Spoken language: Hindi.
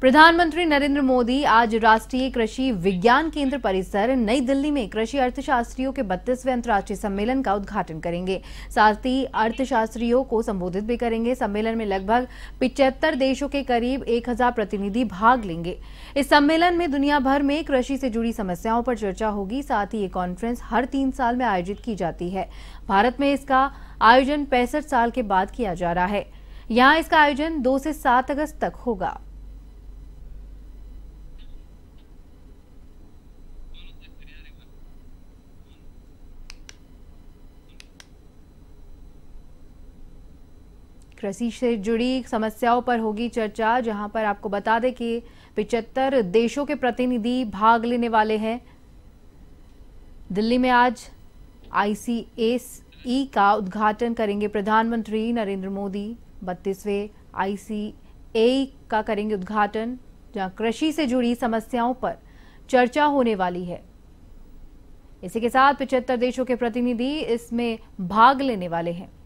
प्रधानमंत्री नरेंद्र मोदी आज राष्ट्रीय कृषि विज्ञान केंद्र परिसर नई दिल्ली में कृषि अर्थशास्त्रियों के बत्तीसवें अंतर्राष्ट्रीय सम्मेलन का उद्घाटन करेंगे साथ ही अर्थशास्त्रियों को संबोधित भी करेंगे सम्मेलन में लगभग पिचहत्तर देशों के करीब 1000 प्रतिनिधि भाग लेंगे इस सम्मेलन में दुनिया भर में कृषि से जुड़ी समस्याओं पर चर्चा होगी साथ ही ये कॉन्फ्रेंस हर तीन साल में आयोजित की जाती है भारत में इसका आयोजन पैंसठ साल के बाद किया जा रहा है यहाँ इसका आयोजन दो से सात अगस्त तक होगा कृषि से जुड़ी समस्याओं पर होगी चर्चा जहां पर आपको बता दें कि पिचहत्तर देशों के प्रतिनिधि भाग लेने वाले हैं दिल्ली में आज आईसीएसई e का उद्घाटन करेंगे प्रधानमंत्री नरेंद्र मोदी बत्तीसवें आईसीए e का करेंगे उद्घाटन जहां कृषि से जुड़ी समस्याओं पर चर्चा होने वाली है इसी के साथ पिचहत्तर देशों के प्रतिनिधि इसमें भाग लेने वाले हैं